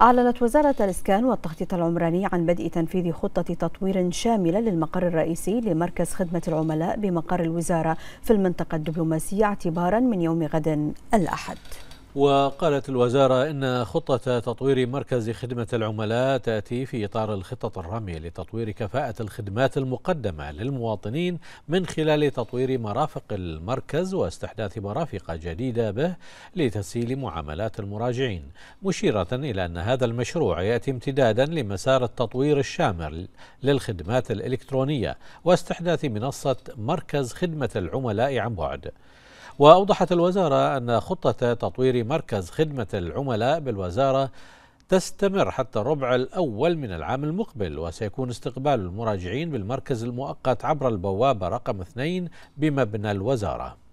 أعلنت وزارة الإسكان والتخطيط العمراني عن بدء تنفيذ خطة تطوير شاملة للمقر الرئيسي لمركز خدمة العملاء بمقر الوزارة في المنطقة الدبلوماسية اعتبارا من يوم غد الأحد وقالت الوزارة إن خطة تطوير مركز خدمة العملاء تأتي في إطار الخطط الرامية لتطوير كفاءة الخدمات المقدمة للمواطنين من خلال تطوير مرافق المركز واستحداث مرافق جديدة به لتسهيل معاملات المراجعين مشيرة إلى أن هذا المشروع يأتي امتدادا لمسار التطوير الشامل للخدمات الإلكترونية واستحداث منصة مركز خدمة العملاء عن بعد وأوضحت الوزارة أن خطة تطوير مركز خدمة العملاء بالوزارة تستمر حتى الربع الأول من العام المقبل وسيكون استقبال المراجعين بالمركز المؤقت عبر البوابة رقم 2 بمبنى الوزارة